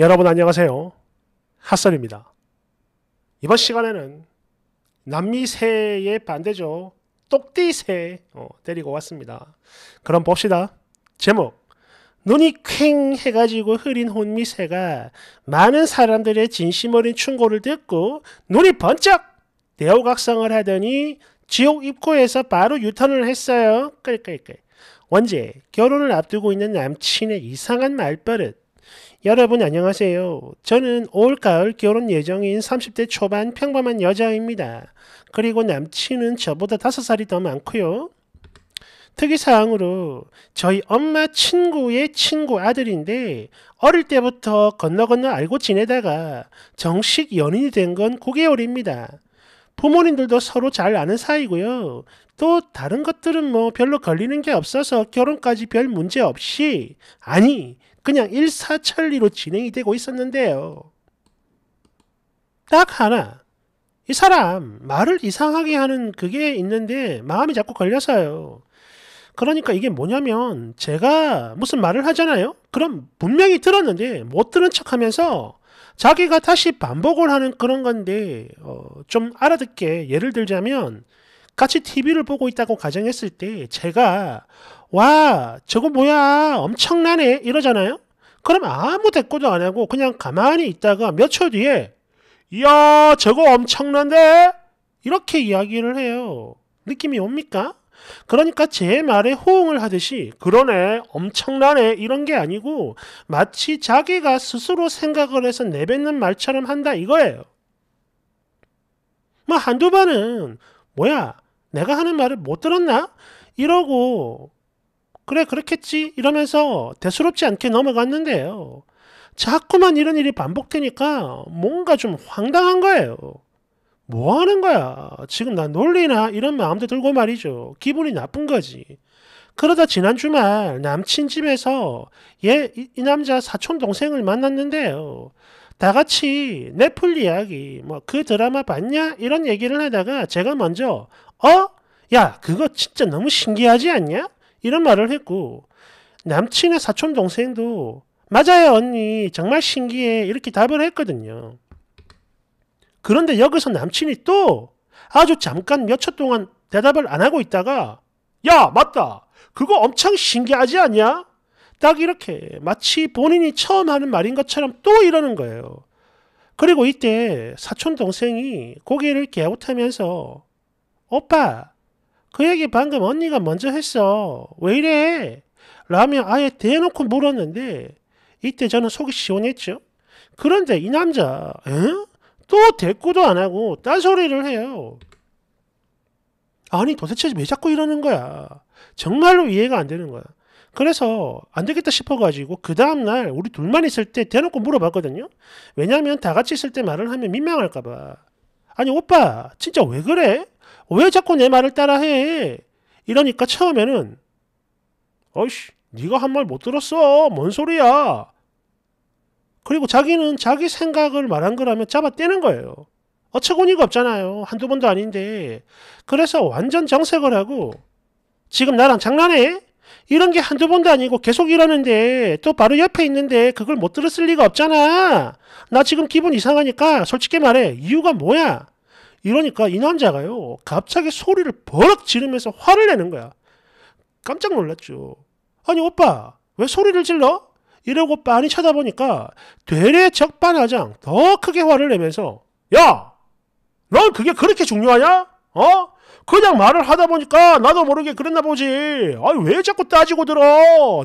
여러분 안녕하세요. 핫설입니다. 이번 시간에는 남미세의 반대죠. 똑띠세 어, 데리고 왔습니다. 그럼 봅시다. 제목 눈이 쾅 해가지고 흐린 혼미새가 많은 사람들의 진심 어린 충고를 듣고 눈이 번쩍 대우각성을 하더니 지옥 입구에서 바로 유턴을 했어요. 끌끌끌. 원제 결혼을 앞두고 있는 남친의 이상한 말버릇 여러분 안녕하세요. 저는 올가을 결혼 예정인 30대 초반 평범한 여자입니다. 그리고 남친은 저보다 5살이 더 많고요. 특이사항으로 저희 엄마 친구의 친구 아들인데 어릴 때부터 건너 건너 알고 지내다가 정식 연인이 된 건 9개월입니다. 부모님들도 서로 잘 아는 사이고요. 또 다른 것들은 뭐 별로 걸리는 게 없어서 결혼까지 별 문제 없이 아니 그냥 일사천리로 진행이 되고 있었는데요. 딱 하나 이 사람 말을 이상하게 하는 그게 있는데 마음이 자꾸 걸려서요. 그러니까 이게 뭐냐면 제가 무슨 말을 하잖아요. 그럼 분명히 들었는데 못 들은 척하면서 자기가 다시 반복을 하는 그런 건데 어, 좀 알아듣게 예를 들자면 같이 TV를 보고 있다고 가정했을 때 제가 와 저거 뭐야 엄청나네 이러잖아요. 그럼 아무 대꾸도 안 하고 그냥 가만히 있다가 몇 초 뒤에 이야 저거 엄청난데 이렇게 이야기를 해요. 느낌이 옵니까? 그러니까 제 말에 호응을 하듯이 그러네 엄청나네 이런 게 아니고 마치 자기가 스스로 생각을 해서 내뱉는 말처럼 한다 이거예요. 뭐 한두 번은 뭐야 내가 하는 말을 못 들었나? 이러고 그래 그렇겠지 이러면서 대수롭지 않게 넘어갔는데요. 자꾸만 이런 일이 반복되니까 뭔가 좀 황당한 거예요. 뭐 하는 거야? 지금 나 놀리나? 이런 마음도 들고 말이죠. 기분이 나쁜 거지. 그러다 지난 주말 남친 집에서 얘, 이, 이 남자 사촌 동생을 만났는데요. 다 같이 넷플 이야기, 뭐 그 드라마 봤냐? 이런 얘기를 하다가 제가 먼저, 어? 야, 그거 진짜 너무 신기하지 않냐? 이런 말을 했고, 남친의 사촌 동생도, 맞아요, 언니. 정말 신기해. 이렇게 답을 했거든요. 그런데 여기서 남친이 또 아주 잠깐 몇 초 동안 대답을 안 하고 있다가 야 맞다 그거 엄청 신기하지 않냐? 딱 이렇게 마치 본인이 처음 하는 말인 것처럼 또 이러는 거예요. 그리고 이때 사촌 동생이 고개를 갸웃하면서 오빠 그 얘기 방금 언니가 먼저 했어 왜 이래? 라며 아예 대놓고 물었는데 이때 저는 속이 시원했죠. 그런데 이 남자 에? 또 대꾸도 안 하고 딴소리를 해요. 아니 도대체 왜 자꾸 이러는 거야. 정말로 이해가 안 되는 거야. 그래서 안 되겠다 싶어가지고 그 다음날 우리 둘만 있을 때 대놓고 물어봤거든요. 왜냐면다 같이 있을 때 말을 하면 민망할까봐. 아니 오빠 진짜 왜 그래? 왜 자꾸 내 말을 따라해? 이러니까 처음에는 어이씨 네가 한 말 못 들었어. 뭔 소리야? 그리고 자기는 자기 생각을 말한 거라면 잡아떼는 거예요. 어처구니가 없잖아요. 한두 번도 아닌데. 그래서 완전 정색을 하고 지금 나랑 장난해? 이런 게 한두 번도 아니고 계속 이러는데 또 바로 옆에 있는데 그걸 못 들었을 리가 없잖아. 나 지금 기분 이상하니까 솔직히 말해. 이유가 뭐야? 이러니까 이 남자가요. 갑자기 소리를 버럭 지르면서 화를 내는 거야. 깜짝 놀랐죠. 아니 오빠 왜 소리를 질러? 이러고 빤히 쳐다보니까 되레 적반하장 더 크게 화를 내면서 야! 넌 그게 그렇게 중요하냐? 어? 그냥 말을 하다 보니까 나도 모르게 그랬나 보지. 아니 왜 자꾸 따지고 들어?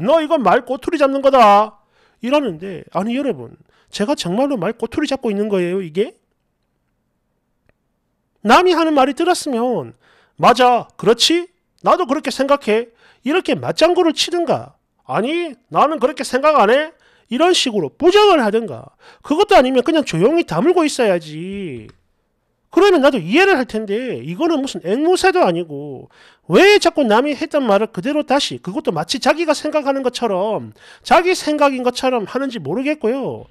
너 이건 말 꼬투리 잡는 거다. 이러는데 아니 여러분 제가 정말로 말 꼬투리 잡고 있는 거예요 이게? 남이 하는 말이 들었으면 맞아 그렇지 나도 그렇게 생각해 이렇게 맞장구를 치든가 아니 나는 그렇게 생각 안 해? 이런 식으로 부정을 하든가 그것도 아니면 그냥 조용히 다물고 있어야지 그러면 나도 이해를 할 텐데 이거는 무슨 앵무새도 아니고 왜 자꾸 남이 했던 말을 그대로 다시 그것도 마치 자기가 생각하는 것처럼 자기 생각인 것처럼 하는지 모르겠고요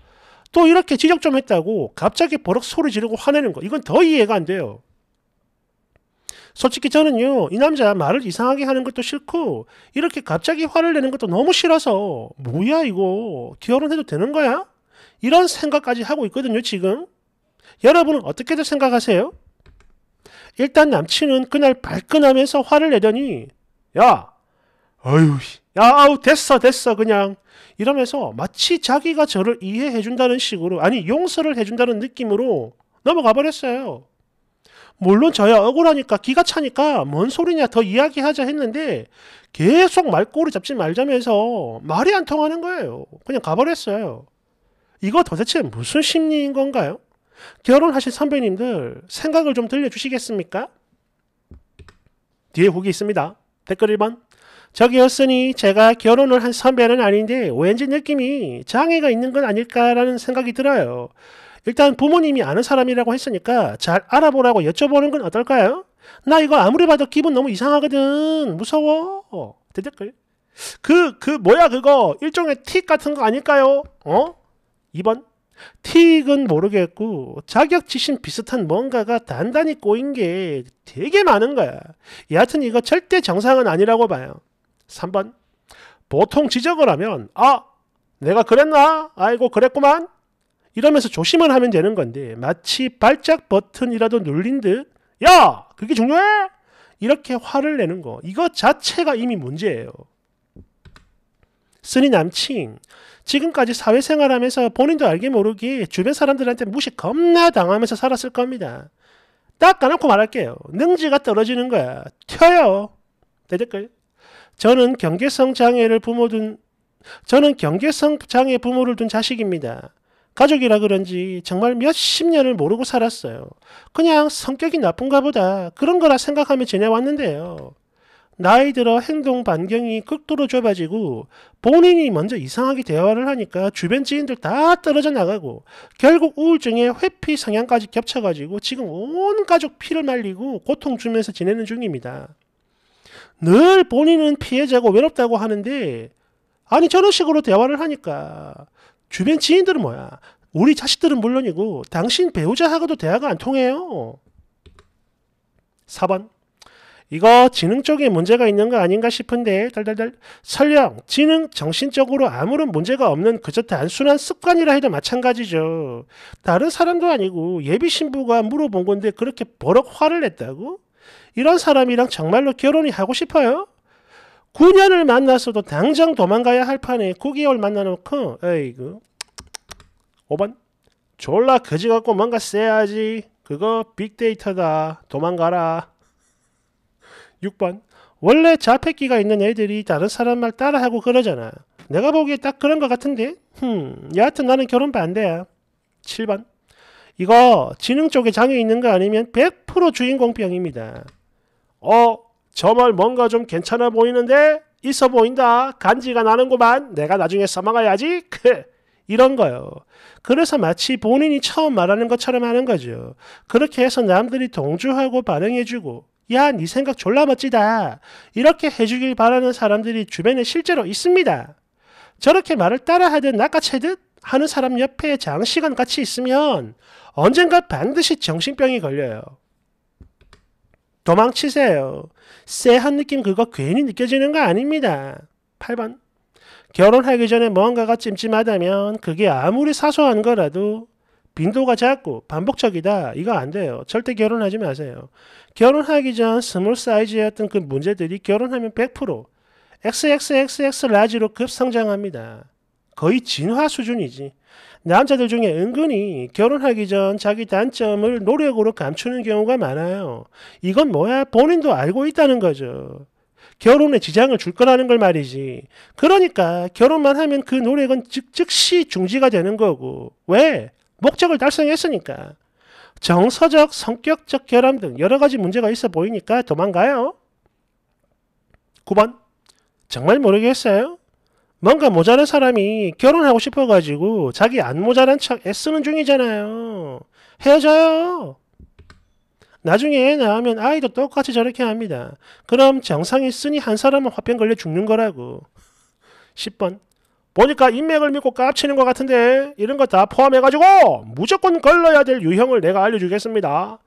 또 이렇게 지적 좀 했다고 갑자기 버럭 소리 지르고 화내는 거 이건 더 이해가 안 돼요 솔직히 저는요, 이 남자 말을 이상하게 하는 것도 싫고, 이렇게 갑자기 화를 내는 것도 너무 싫어서, 뭐야, 이거, 결혼해도 되는 거야? 이런 생각까지 하고 있거든요, 지금. 여러분은 어떻게들 생각하세요? 일단 남친은 그날 발끈하면서 화를 내더니, 야, 어휴, 야, 아우, 됐어, 됐어, 그냥. 이러면서 마치 자기가 저를 이해해준다는 식으로, 아니, 용서를 해준다는 느낌으로 넘어가 버렸어요. 물론 저야 억울하니까 기가 차니까 뭔 소리냐 더 이야기하자 했는데 계속 말꼬리 잡지 말자면서 말이 안 통하는 거예요. 그냥 가버렸어요. 이거 도대체 무슨 심리인 건가요? 결혼하신 선배님들 생각을 좀 들려주시겠습니까? 뒤에 후기 있습니다. 댓글 1번 저기였으니 제가 결혼을 한 선배는 아닌데 왠지 느낌이 장애가 있는 건 아닐까라는 생각이 들어요. 일단 부모님이 아는 사람이라고 했으니까 잘 알아보라고 여쭤보는 건 어떨까요? 나 이거 아무리 봐도 기분 너무 이상하거든. 무서워. 대댓글. 그, 그, 뭐야, 그거. 일종의 틱 같은 거 아닐까요? 어? 2번. 틱은 모르겠고, 자격지심 비슷한 뭔가가 단단히 꼬인 게 되게 많은 거야. 여하튼 이거 절대 정상은 아니라고 봐요. 3번. 보통 지적을 하면, 아, 내가 그랬나? 아이고, 그랬구만. 이러면서 조심을 하면 되는 건데 마치 발작 버튼이라도 눌린 듯 야! 그게 중요해? 이렇게 화를 내는 거이거 자체가 이미 문제예요. 쓰니 남친 지금까지 사회생활하면서 본인도 알게 모르게 주변 사람들한테 무시 겁나 당하면서 살았을 겁니다. 딱 까놓고 말할게요. 능지가 떨어지는 거야. 튀어요. 대댓글. 저는 경계성 장애를 부모 둔 저는 경계성 장애 부모를 둔 자식입니다. 가족이라 그런지 정말 몇 십 년을 모르고 살았어요. 그냥 성격이 나쁜가 보다 그런 거라 생각하며 지내왔는데요. 나이 들어 행동 반경이 극도로 좁아지고 본인이 먼저 이상하게 대화를 하니까 주변 지인들 다 떨어져 나가고 결국 우울증에 회피 성향까지 겹쳐가지고 지금 온 가족 피를 말리고 고통 주면서 지내는 중입니다. 늘 본인은 피해자고 외롭다고 하는데 아니 저런 식으로 대화를 하니까 주변 지인들은 뭐야? 우리 자식들은 물론이고 당신 배우자하고도 대화가 안 통해요. 4번 이거 지능적인 문제가 있는 거 아닌가 싶은데 달달달 설령 지능 정신적으로 아무런 문제가 없는 그저 단순한 습관이라 해도 마찬가지죠. 다른 사람도 아니고 예비 신부가 물어본 건데 그렇게 버럭 화를 냈다고? 이런 사람이랑 정말로 결혼이 하고 싶어요? 9년을 만났어도 당장 도망가야 할 판에 9개월 만나놓고 에이그 5번 졸라 거지 같고 뭔가 세야지 그거 빅데이터다 도망가라 6번 원래 자폐기가 있는 애들이 다른 사람 말 따라하고 그러잖아 내가 보기에 딱 그런 것 같은데 흠 여하튼 나는 결혼 반대야 7번 이거 지능 쪽에 장애 있는 거 아니면 100% 주인공병입니다 어 저말 뭔가 좀 괜찮아 보이는데 있어 보인다. 간지가 나는구만. 내가 나중에 써먹어야지. 이런 거요. 그래서 마치 본인이 처음 말하는 것처럼 하는 거죠. 그렇게 해서 남들이 동조하고 반응해주고 야, 네 생각 졸라 멋지다. 이렇게 해주길 바라는 사람들이 주변에 실제로 있습니다. 저렇게 말을 따라하듯 낚아채듯 하는 사람 옆에 장시간 같이 있으면 언젠가 반드시 정신병이 걸려요. 도망치세요. 쎄한 느낌 그거 괜히 느껴지는 거 아닙니다. 8번. 결혼하기 전에 뭔가가 찜찜하다면 그게 아무리 사소한 거라도 빈도가 작고 반복적이다. 이거 안 돼요. 절대 결혼하지 마세요. 결혼하기 전 스몰 사이즈였던 그 문제들이 결혼하면 100% XXXX 라지로 급성장합니다. 거의 진화 수준이지. 남자들 중에 은근히 결혼하기 전 자기 단점을 노력으로 감추는 경우가 많아요. 이건 뭐야? 본인도 알고 있다는 거죠. 결혼에 지장을 줄 거라는 걸 말이지. 그러니까 결혼만 하면 그 노력은 즉, 즉시 중지가 되는 거고. 왜? 목적을 달성했으니까. 정서적, 성격적 결함 등 여러 가지 문제가 있어 보이니까 도망가요. 9번. 정말 모르겠어요? 뭔가 모자란 사람이 결혼하고 싶어가지고 자기 안 모자란 척 애쓰는 중이잖아요. 헤어져요. 나중에 나오면 아이도 똑같이 저렇게 합니다. 그럼 정상이 쓰니 한 사람은 화병 걸려 죽는 거라고. 10번. 보니까 인맥을 믿고 깝치는 것 같은데 이런 거 다 포함해가지고 무조건 걸러야 될 유형을 내가 알려주겠습니다.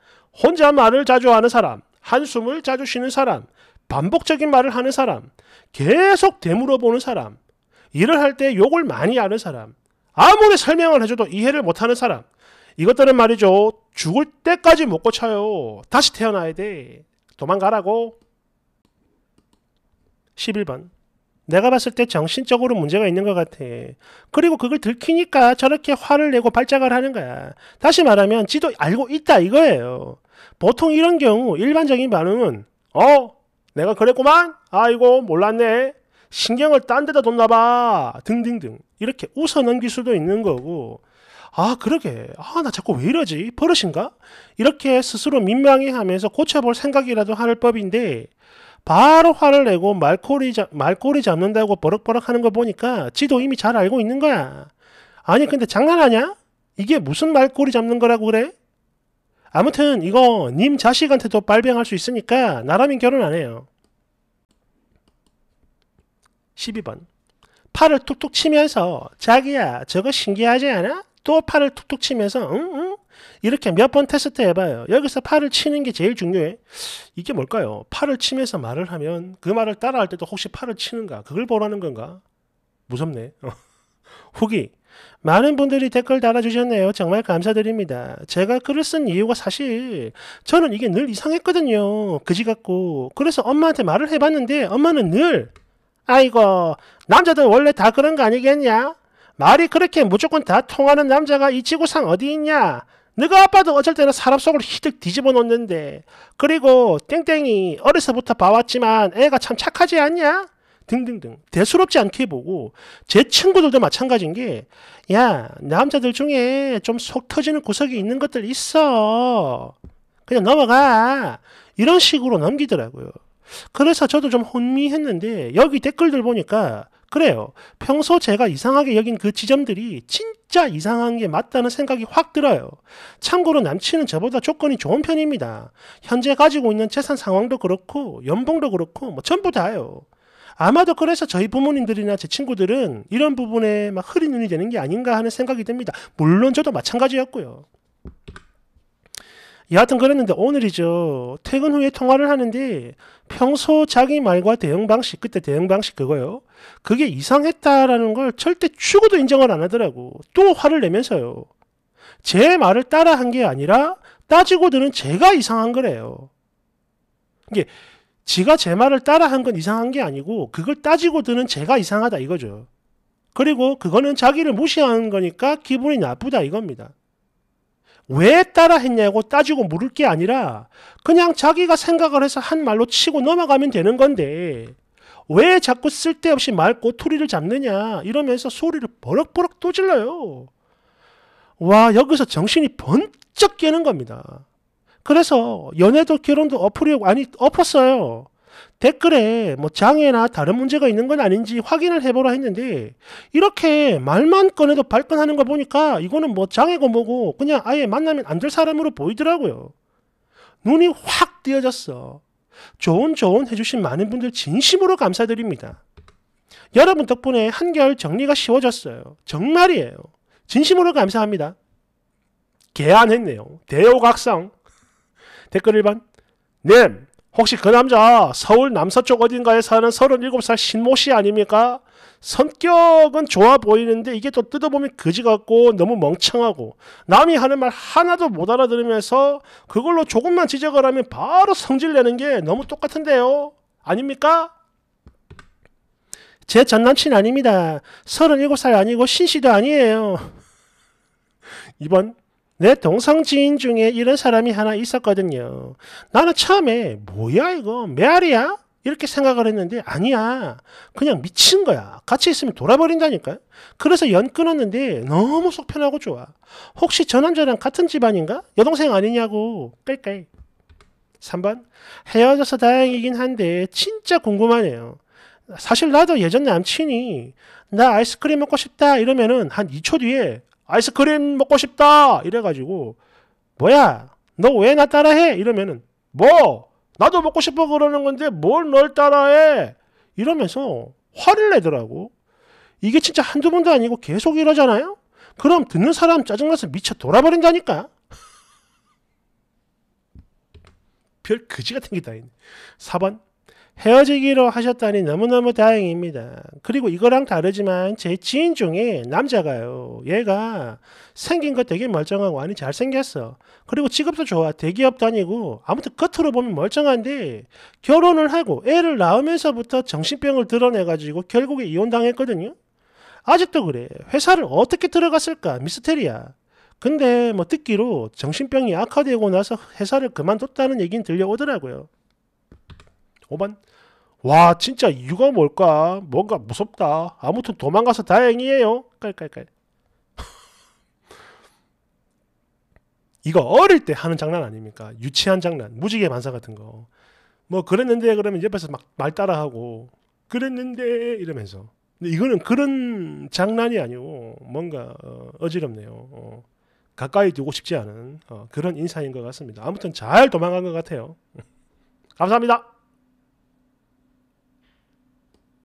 혼자 말을 자주 하는 사람, 한숨을 자주 쉬는 사람, 반복적인 말을 하는 사람, 계속 되물어보는 사람, 일을 할 때 욕을 많이 하는 사람, 아무리 설명을 해줘도 이해를 못하는 사람, 이것들은 말이죠. 죽을 때까지 못 고쳐요. 다시 태어나야 돼. 도망가라고. 11번. 내가 봤을 때 정신적으로 문제가 있는 것 같아. 그리고 그걸 들키니까 저렇게 화를 내고 발작을 하는 거야. 다시 말하면 지도 알고 있다 이거예요. 보통 이런 경우 일반적인 반응은 어? 내가 그랬구만? 아이고 몰랐네. 신경을 딴 데다 뒀나 봐. 등등등. 이렇게 웃어 넘길 수도 있는 거고. 아, 그러게. 아, 나 자꾸 왜 이러지? 버릇인가? 이렇게 스스로 민망해 하면서 고쳐볼 생각이라도 할 법인데, 바로 화를 내고 말꼬리, 잡, 말꼬리 잡는다고 버럭버럭 하는 거 보니까 지도 이미 잘 알고 있는 거야. 아니, 근데 장난하냐? 이게 무슨 말꼬리 잡는 거라고 그래? 아무튼, 이거 님 자식한테도 발병할 수 있으니까 나라면 결혼 안 해요. 12번. 팔을 툭툭 치면서 자기야 저거 신기하지 않아? 또 팔을 툭툭 치면서 응? 응? 이렇게 몇 번 테스트 해봐요. 여기서 팔을 치는 게 제일 중요해. 이게 뭘까요? 팔을 치면서 말을 하면 그 말을 따라할 때도 혹시 팔을 치는가? 그걸 보라는 건가? 무섭네. 후기. 많은 분들이 댓글 달아주셨네요. 정말 감사드립니다. 제가 글을 쓴 이유가 사실 저는 이게 늘 이상했거든요. 그지 같고. 그래서 엄마한테 말을 해봤는데 엄마는 늘 아이고 남자들 원래 다 그런 거 아니겠냐? 말이 그렇게 무조건 다 통하는 남자가 이 지구상 어디 있냐? 네가 아빠도 어쩔 때는 사람 속을 히득 뒤집어 놓는데 그리고 땡땡이 어려서부터 봐왔지만 애가 참 착하지 않냐? 등등등 대수롭지 않게 보고 제 친구들도 마찬가지인 게 야 남자들 중에 좀 속 터지는 구석이 있는 것들 있어 그냥 넘어가 이런 식으로 넘기더라고요 그래서 저도 좀 혼미했는데 여기 댓글들 보니까 그래요. 평소 제가 이상하게 여긴 그 지점들이 진짜 이상한 게 맞다는 생각이 확 들어요. 참고로 남친은 저보다 조건이 좋은 편입니다. 현재 가지고 있는 재산 상황도 그렇고 연봉도 그렇고 뭐 전부 다요. 아마도 그래서 저희 부모님들이나 제 친구들은 이런 부분에 막 흐린 눈이 되는 게 아닌가 하는 생각이 듭니다. 물론 저도 마찬가지였고요. 여하튼 그랬는데 오늘이죠. 퇴근 후에 통화를 하는데 평소 자기 말과 대응 방식, 그때 대응 방식 그거요. 그게 이상했다라는 걸 절대 죽어도 인정을 안 하더라고. 또 화를 내면서요. 제 말을 따라 한 게 아니라 따지고 드는 제가 이상한 거래요. 이게 지가 제 말을 따라 한 건 이상한 게 아니고 그걸 따지고 드는 제가 이상하다 이거죠. 그리고 그거는 자기를 무시하는 거니까 기분이 나쁘다 이겁니다. 왜 따라 했냐고 따지고 물을 게 아니라 그냥 자기가 생각을 해서 한 말로 치고 넘어가면 되는 건데 왜 자꾸 쓸데없이 말꼬투리를 잡느냐 이러면서 소리를 버럭버럭 또 질러요. 와 여기서 정신이 번쩍 깨는 겁니다. 그래서 연애도 결혼도 어으려고 아니 엎었어요. 댓글에 뭐 장애나 다른 문제가 있는 건 아닌지 확인을 해보라 했는데 이렇게 말만 꺼내도 발끈하는 거 보니까 이거는 뭐 장애고 뭐고 그냥 아예 만나면 안 될 사람으로 보이더라고요. 눈이 확 띄어졌어. 좋은 조언 해주신 많은 분들 진심으로 감사드립니다. 여러분 덕분에 한결 정리가 쉬워졌어요. 정말이에요. 진심으로 감사합니다. 개안했네요. 대오각성. 댓글 1번. 네. 혹시 그 남자 서울 남서쪽 어딘가에 사는 37살 신모 씨 아닙니까? 성격은 좋아 보이는데 이게 또 뜯어보면 거지 같고 너무 멍청하고 남이 하는 말 하나도 못 알아들으면서 그걸로 조금만 지적을 하면 바로 성질 내는 게 너무 똑같은데요. 아닙니까? 제 전남친 아닙니다. 37살 아니고 신씨도 아니에요. 이번 내 동성 지인 중에 이런 사람이 하나 있었거든요. 나는 처음에 뭐야 이거 메아리야? 이렇게 생각을 했는데 아니야 그냥 미친 거야 같이 있으면 돌아버린다니까 그래서 연 끊었는데 너무 속 편하고 좋아 혹시 저 남자랑 같은 집안인가 여동생 아니냐고 깔깔 3번 헤어져서 다행이긴 한데 진짜 궁금하네요 사실 나도 예전 남친이 나 아이스크림 먹고 싶다 이러면은 한 2초 뒤에 아이스크림 먹고 싶다 이래가지고 뭐야 너 왜 나 따라해 이러면은 뭐 나도 먹고 싶어 그러는 건데 뭘 널 따라해 이러면서 화를 내더라고 이게 진짜 한두 번도 아니고 계속 이러잖아요 그럼 듣는 사람 짜증나서 미쳐 돌아버린다니까 별 그지 같은 게다 있네 4번 헤어지기로 하셨다니 너무너무 다행입니다. 그리고 이거랑 다르지만 제 지인 중에 남자가요. 얘가 생긴 거 되게 멀쩡하고 아니 잘생겼어. 그리고 직업도 좋아. 대기업 다니고 아무튼 겉으로 보면 멀쩡한데 결혼을 하고 애를 낳으면서부터 정신병을 드러내가지고 결국에 이혼당했거든요. 아직도 그래. 회사를 어떻게 들어갔을까? 미스테리야. 근데 뭐 듣기로 정신병이 악화되고 나서 회사를 그만뒀다는 얘기는 들려오더라고요. 5번 와 진짜 이유가 뭘까 뭔가 무섭다 아무튼 도망가서 다행이에요 깔깔깔 이거 어릴 때 하는 장난 아닙니까 유치한 장난 무지개 반사 같은 거뭐 그랬는데 그러면 옆에서 막 말 따라하고 그랬는데 이러면서 근데 이거는 그런 장난이 아니고 뭔가 어, 지럽네요 어, 가까이 두고 싶지 않은 어, 그런 인사인 것 같습니다 아무튼 잘 도망간 것 같아요 감사합니다